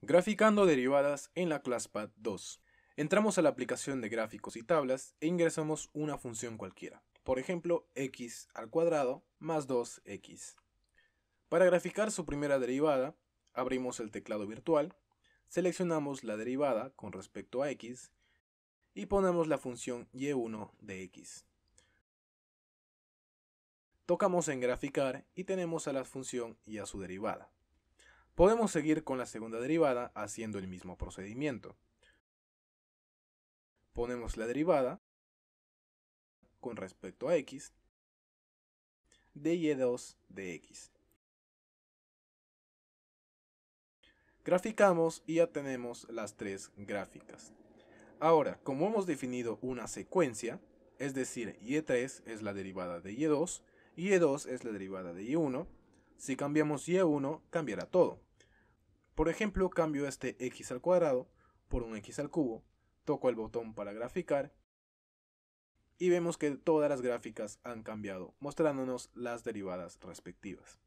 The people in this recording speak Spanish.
Graficando derivadas en la ClassPad 2. Entramos a la aplicación de gráficos y tablas e ingresamos una función cualquiera. Por ejemplo, x al cuadrado más 2x. Para graficar su primera derivada, abrimos el teclado virtual, seleccionamos la derivada con respecto a x y ponemos la función y1 de x. Tocamos en graficar y tenemos a la función y a su derivada. Podemos seguir con la segunda derivada haciendo el mismo procedimiento. Ponemos la derivada con respecto a x de y2 de x. Graficamos y ya tenemos las tres gráficas. Ahora, como hemos definido una secuencia, es decir, y3 es la derivada de y2, y2 es la derivada de y1, si cambiamos y1 cambiará todo. Por ejemplo, cambio este x al cuadrado por un x al cubo, toco el botón para graficar y vemos que todas las gráficas han cambiado, mostrándonos las derivadas respectivas.